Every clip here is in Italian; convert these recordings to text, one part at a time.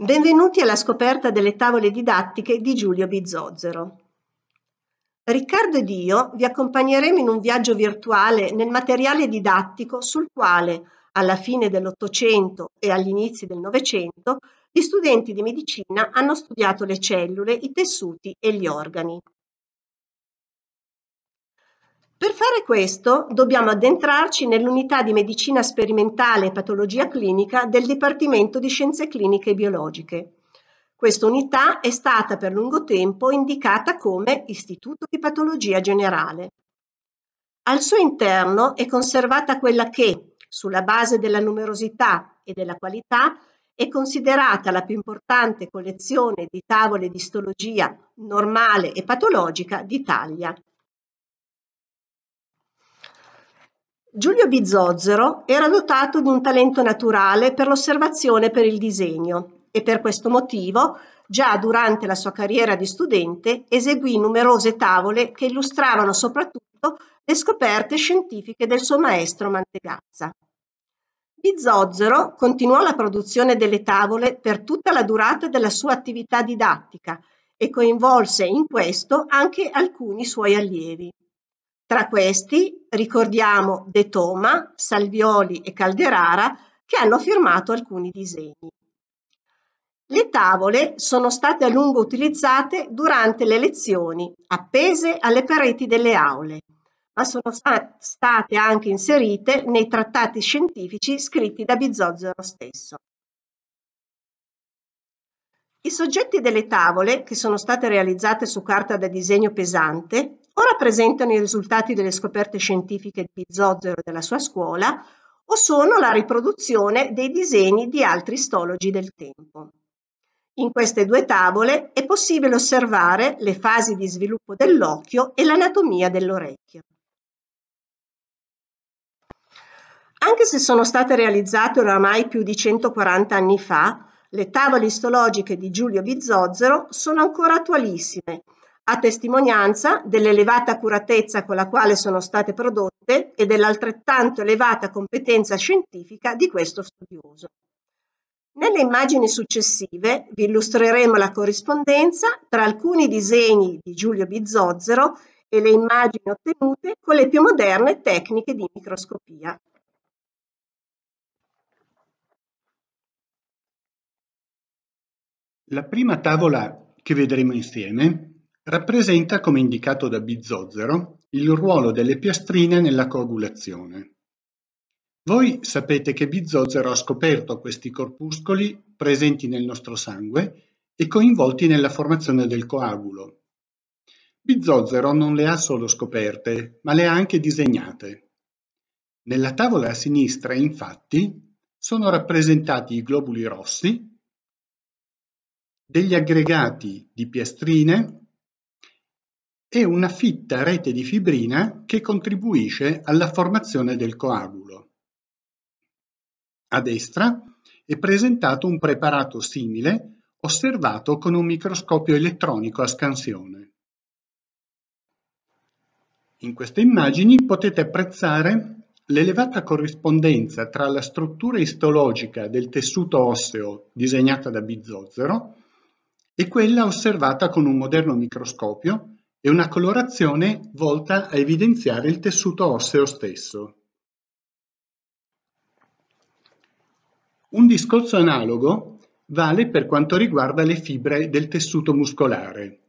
Benvenuti alla scoperta delle tavole didattiche di Giulio Bizzozero. Riccardo ed io vi accompagneremo in un viaggio virtuale nel materiale didattico sul quale, alla fine dell'Ottocento e agli inizi del Novecento, gli studenti di medicina hanno studiato le cellule, i tessuti e gli organi. Per fare questo dobbiamo addentrarci nell'unità di medicina sperimentale e patologia clinica del Dipartimento di Scienze Cliniche e Biologiche. Questa unità è stata per lungo tempo indicata come Istituto di Patologia Generale. Al suo interno è conservata quella che, sulla base della numerosità e della qualità, è considerata la più importante collezione di tavole di istologia normale e patologica d'Italia, Giulio Bizzozero era dotato di un talento naturale per l'osservazione e per il disegno e per questo motivo già durante la sua carriera di studente eseguì numerose tavole che illustravano soprattutto le scoperte scientifiche del suo maestro Mantegazza. Bizzozero continuò la produzione delle tavole per tutta la durata della sua attività didattica e coinvolse in questo anche alcuni suoi allievi. Tra questi ricordiamo De Toma, Salvioli e Calderara che hanno firmato alcuni disegni. Le tavole sono state a lungo utilizzate durante le lezioni, appese alle pareti delle aule, ma sono state anche inserite nei trattati scientifici scritti da Bizozzero stesso. I soggetti delle tavole, che sono state realizzate su carta da disegno pesante, o rappresentano i risultati delle scoperte scientifiche di Bizzozero e della sua scuola, o sono la riproduzione dei disegni di altri istologi del tempo. In queste due tavole è possibile osservare le fasi di sviluppo dell'occhio e l'anatomia dell'orecchio. Anche se sono state realizzate oramai più di 140 anni fa, le tavole istologiche di Giulio Bizzozero sono ancora attualissime a testimonianza dell'elevata accuratezza con la quale sono state prodotte e dell'altrettanto elevata competenza scientifica di questo studioso. Nelle immagini successive vi illustreremo la corrispondenza tra alcuni disegni di Giulio Bizzozero e le immagini ottenute con le più moderne tecniche di microscopia. La prima tavola che vedremo insieme Rappresenta, come indicato da Bizzozero, il ruolo delle piastrine nella coagulazione. Voi sapete che Bizzozero ha scoperto questi corpuscoli presenti nel nostro sangue e coinvolti nella formazione del coagulo. Bizzozero non le ha solo scoperte, ma le ha anche disegnate. Nella tavola a sinistra, infatti, sono rappresentati i globuli rossi, degli aggregati di piastrine è una fitta rete di fibrina che contribuisce alla formazione del coagulo. A destra è presentato un preparato simile osservato con un microscopio elettronico a scansione. In queste immagini potete apprezzare l'elevata corrispondenza tra la struttura istologica del tessuto osseo disegnata da Bizzozero e quella osservata con un moderno microscopio e una colorazione volta a evidenziare il tessuto osseo stesso. Un discorso analogo vale per quanto riguarda le fibre del tessuto muscolare.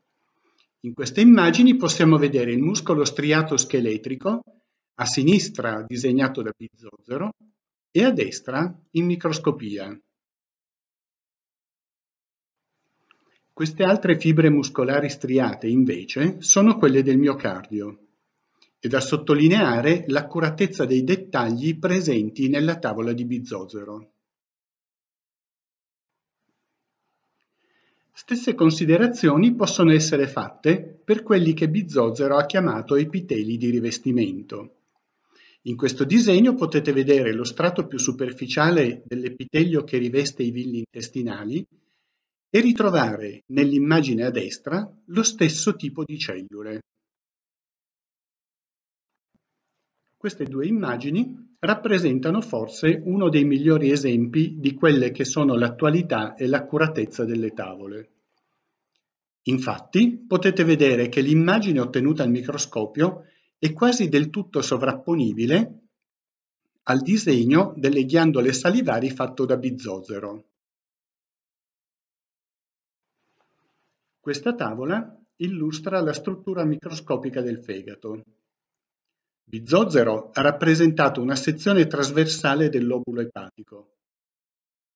In queste immagini possiamo vedere il muscolo striato scheletrico, a sinistra disegnato da Bizzozero e a destra in microscopia. Queste altre fibre muscolari striate, invece, sono quelle del miocardio. È da sottolineare l'accuratezza dei dettagli presenti nella tavola di Bizzozero. Stesse considerazioni possono essere fatte per quelli che Bizzozero ha chiamato epiteli di rivestimento. In questo disegno potete vedere lo strato più superficiale dell'epitelio che riveste i villi intestinali e ritrovare nell'immagine a destra lo stesso tipo di cellule. Queste due immagini rappresentano forse uno dei migliori esempi di quelle che sono l'attualità e l'accuratezza delle tavole. Infatti potete vedere che l'immagine ottenuta al microscopio è quasi del tutto sovrapponibile al disegno delle ghiandole salivari fatto da bizozero. Questa tavola illustra la struttura microscopica del fegato. Bizozero ha rappresentato una sezione trasversale del lobulo epatico.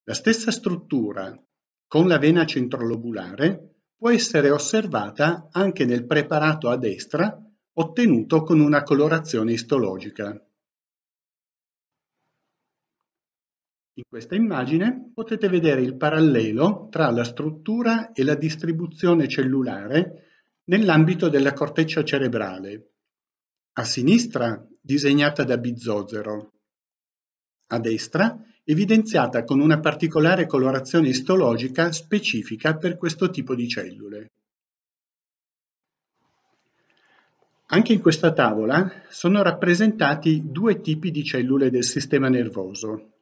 La stessa struttura, con la vena centrolobulare, può essere osservata anche nel preparato a destra ottenuto con una colorazione istologica. In questa immagine potete vedere il parallelo tra la struttura e la distribuzione cellulare nell'ambito della corteccia cerebrale. A sinistra disegnata da Bizzozero, a destra evidenziata con una particolare colorazione istologica specifica per questo tipo di cellule. Anche in questa tavola sono rappresentati due tipi di cellule del sistema nervoso,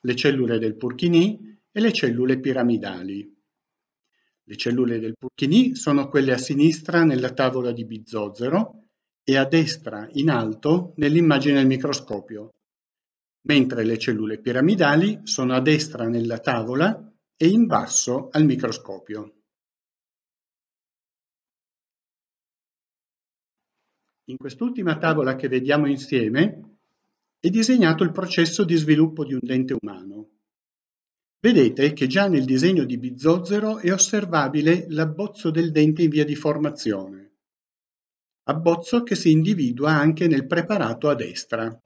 le cellule del Purkinì e le cellule piramidali. Le cellule del Purkinì sono quelle a sinistra nella tavola di Bizzozero e a destra in alto nell'immagine al microscopio, mentre le cellule piramidali sono a destra nella tavola e in basso al microscopio. In quest'ultima tavola che vediamo insieme e disegnato il processo di sviluppo di un dente umano. Vedete che già nel disegno di Bizzozero è osservabile l'abbozzo del dente in via di formazione, abbozzo che si individua anche nel preparato a destra.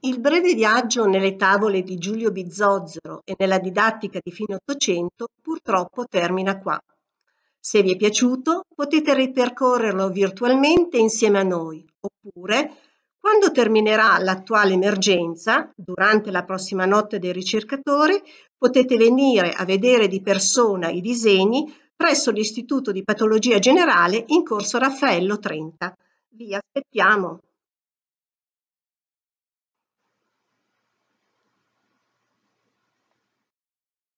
Il breve viaggio nelle tavole di Giulio Bizzozero e nella didattica di fine Ottocento purtroppo termina qua. Se vi è piaciuto, potete ripercorrerlo virtualmente insieme a noi, oppure, quando terminerà l'attuale emergenza, durante la prossima notte dei ricercatori, potete venire a vedere di persona i disegni presso l'Istituto di Patologia Generale in corso Raffaello 30. Vi aspettiamo!